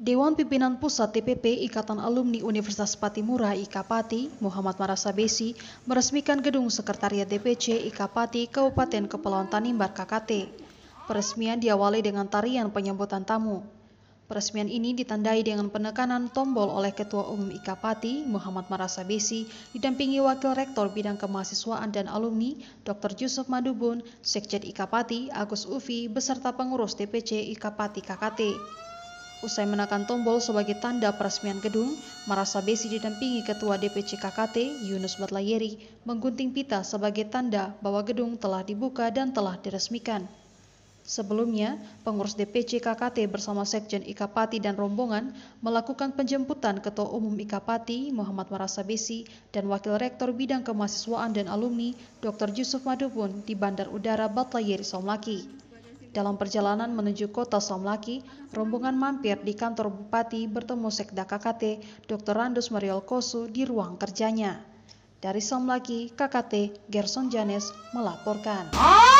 Dewan Pimpinan Pusat TPP Ikatan Alumni Universitas Patimura Ikapati, Muhammad Marasabesi, meresmikan gedung Sekretariat DPC Ikapati Kabupaten Kepulauan Tanimbar KKT. Peresmian diawali dengan tarian penyambutan tamu. Peresmian ini ditandai dengan penekanan tombol oleh Ketua Umum Ikapati, Muhammad Marasabesi, didampingi Wakil Rektor Bidang Kemahasiswaan dan Alumni, Dr. Yusuf Madubun, Sekjen Ikapati, Agus Ufi, beserta pengurus DPC Ikapati KKT. Usai menekan tombol sebagai tanda peresmian gedung, Marasa Besi didampingi Ketua DPC KKT Yunus Batlayeri menggunting pita sebagai tanda bahwa gedung telah dibuka dan telah diresmikan. Sebelumnya, pengurus DPC KKT bersama Sekjen Ikapati dan rombongan melakukan penjemputan Ketua Umum Ikapati Muhammad Marasa Besi dan Wakil Rektor Bidang Kemahasiswaan dan Alumni Dr. Yusuf Madupun di Bandar Udara Batlayeri Somlaki. Dalam perjalanan menuju kota Somlaki, rombongan mampir di kantor bupati bertemu Sekda KKT Dr. Randus Mariel Kosu di ruang kerjanya. Dari Somlaki, KKT Gerson Janes melaporkan. Ah!